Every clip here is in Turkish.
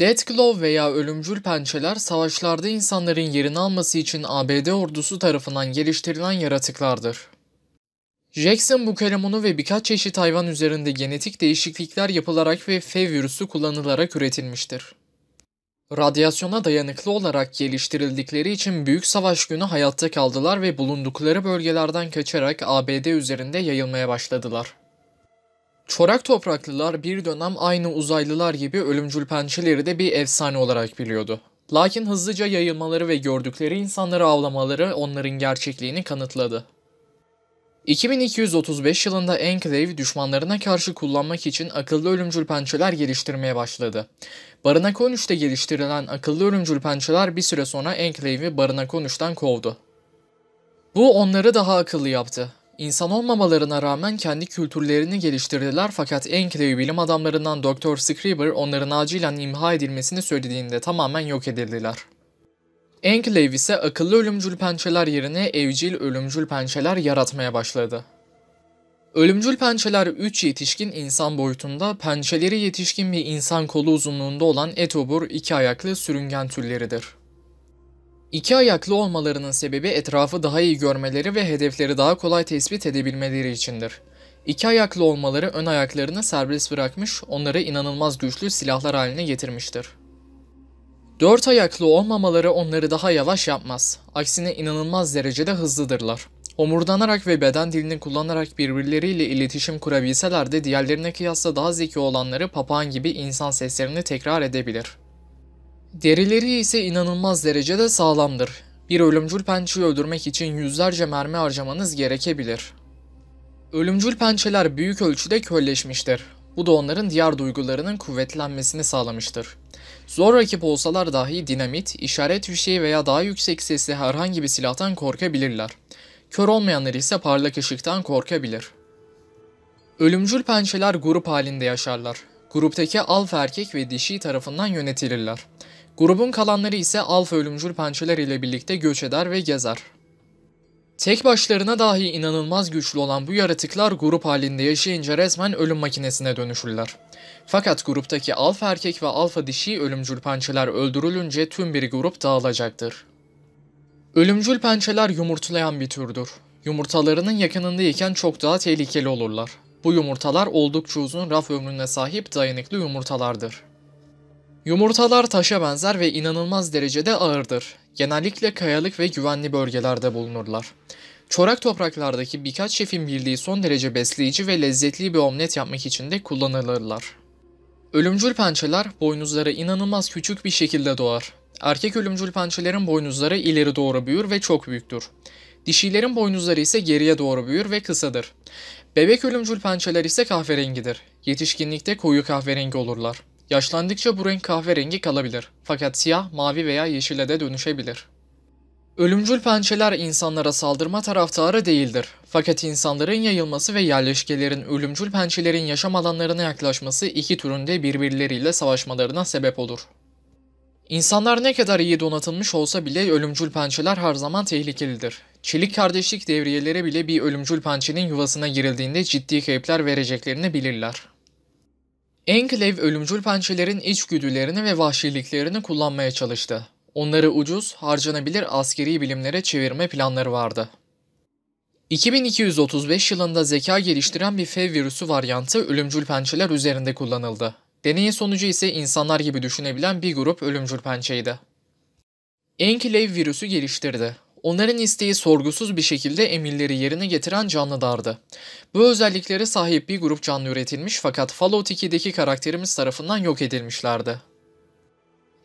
Death Claw veya ölümcül pençeler savaşlarda insanların yerini alması için ABD ordusu tarafından geliştirilen yaratıklardır. Jackson bukalemon'u ve birkaç çeşit hayvan üzerinde genetik değişiklikler yapılarak ve F virüsü kullanılarak üretilmiştir. Radyasyona dayanıklı olarak geliştirildikleri için Büyük Savaş günü hayatta kaldılar ve bulundukları bölgelerden kaçarak ABD üzerinde yayılmaya başladılar. Çorak topraklılar bir dönem aynı uzaylılar gibi ölümcül pençeleri de bir efsane olarak biliyordu. Lakin hızlıca yayılmaları ve gördükleri insanları avlamaları onların gerçekliğini kanıtladı. 2235 yılında Enclave düşmanlarına karşı kullanmak için akıllı ölümcül pençeler geliştirmeye başladı. Barınak 13'te geliştirilen akıllı ölümcül pençeler bir süre sonra Enclave'i Barınak 13'ten kovdu. Bu onları daha akıllı yaptı İnsan olmamalarına rağmen kendi kültürlerini geliştirdiler fakat Enklevi bilim adamlarından Dr. Scriber onların acilen imha edilmesini söylediğinde tamamen yok edildiler. Enklev ise akıllı ölümcül pençeler yerine evcil ölümcül pençeler yaratmaya başladı. Ölümcül pençeler 3 yetişkin insan boyutunda, pençeleri yetişkin bir insan kolu uzunluğunda olan etobur iki ayaklı sürüngen türleridir. İki ayaklı olmalarının sebebi etrafı daha iyi görmeleri ve hedefleri daha kolay tespit edebilmeleri içindir. İki ayaklı olmaları ön ayaklarını serbest bırakmış, onları inanılmaz güçlü silahlar haline getirmiştir. Dört ayaklı olmamaları onları daha yavaş yapmaz. Aksine inanılmaz derecede hızlıdırlar. Omurdanarak ve beden dilini kullanarak birbirleriyle iletişim kurabilseler de diğerlerine kıyasla daha zeki olanları papağan gibi insan seslerini tekrar edebilir. Derileri ise inanılmaz derecede sağlamdır. Bir ölümcül pençeyi öldürmek için yüzlerce mermi harcamanız gerekebilir. Ölümcül pençeler büyük ölçüde kölleşmiştir. Bu da onların diğer duygularının kuvvetlenmesini sağlamıştır. Zor rakip olsalar dahi dinamit, işaret fişeği veya daha yüksek sesli herhangi bir silahtan korkabilirler. Kör olmayanlar ise parlak ışıktan korkabilir. Ölümcül pençeler grup halinde yaşarlar. Gruptaki alfa erkek ve dişi tarafından yönetilirler. Grubun kalanları ise alfa ölümcül pençeler ile birlikte göç eder ve gezer. Tek başlarına dahi inanılmaz güçlü olan bu yaratıklar grup halinde yaşayınca resmen ölüm makinesine dönüşürler. Fakat gruptaki alfa erkek ve alfa dişi ölümcül pençeler öldürülünce tüm bir grup dağılacaktır. Ölümcül pençeler yumurtlayan bir türdür. Yumurtalarının yakınındayken çok daha tehlikeli olurlar. Bu yumurtalar oldukça uzun raf ömrüne sahip dayanıklı yumurtalardır. Yumurtalar taşa benzer ve inanılmaz derecede ağırdır. Genellikle kayalık ve güvenli bölgelerde bulunurlar. Çorak topraklardaki birkaç şefin bildiği son derece besleyici ve lezzetli bir omlet yapmak için de kullanılırlar. Ölümcül pençeler boynuzları inanılmaz küçük bir şekilde doğar. Erkek ölümcül pençelerin boynuzları ileri doğru büyür ve çok büyüktür. Dişilerin boynuzları ise geriye doğru büyür ve kısadır. Bebek ölümcül pençeler ise kahverengidir. Yetişkinlikte koyu kahverengi olurlar. Yaşlandıkça bu renk kahverengi kalabilir fakat siyah, mavi veya yeşile de dönüşebilir. Ölümcül pençeler insanlara saldırma taraftarı değildir. Fakat insanların yayılması ve yerleşkelerin ölümcül pençelerin yaşam alanlarına yaklaşması iki türünde birbirleriyle savaşmalarına sebep olur. İnsanlar ne kadar iyi donatılmış olsa bile ölümcül pençeler her zaman tehlikelidir. Çelik kardeşlik devriyeleri bile bir ölümcül pençenin yuvasına girildiğinde ciddi kayıplar vereceklerini bilirler. Enklev ölümcül pençelerin içgüdülerini ve vahşiliklerini kullanmaya çalıştı. Onları ucuz, harcanabilir askeri bilimlere çevirme planları vardı. 2235 yılında zeka geliştiren bir F virüsü varyantı ölümcül pençeler üzerinde kullanıldı. Deney sonucu ise insanlar gibi düşünebilen bir grup ölümcül pençeydi. Enklev virüsü geliştirdi onların isteği sorgusuz bir şekilde emirleri yerine getiren canlılardı. Bu özelliklere sahip bir grup canlı üretilmiş fakat Fallout 2'deki karakterimiz tarafından yok edilmişlerdi.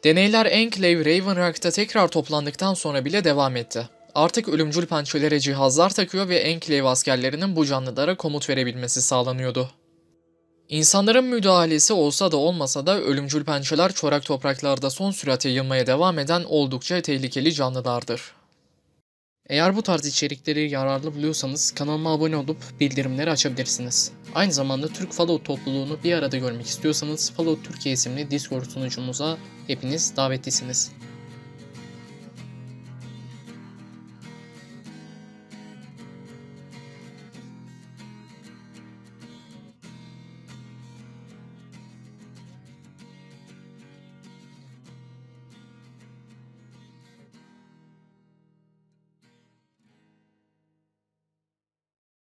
Deneyler Enclave Ravenrock'ta tekrar toplandıktan sonra bile devam etti. Artık ölümcül pençelere cihazlar takıyor ve Enclave askerlerinin bu canlılara komut verebilmesi sağlanıyordu. İnsanların müdahalesi olsa da olmasa da ölümcül pençeler çorak topraklarda son sürate yayılmaya devam eden oldukça tehlikeli canlılardır. Eğer bu tarz içerikleri yararlı buluyorsanız kanalıma abone olup bildirimleri açabilirsiniz. Aynı zamanda Türk Fallout topluluğunu bir arada görmek istiyorsanız Fallout Türkiye isimli Discord sunucumuza hepiniz davetlisiniz.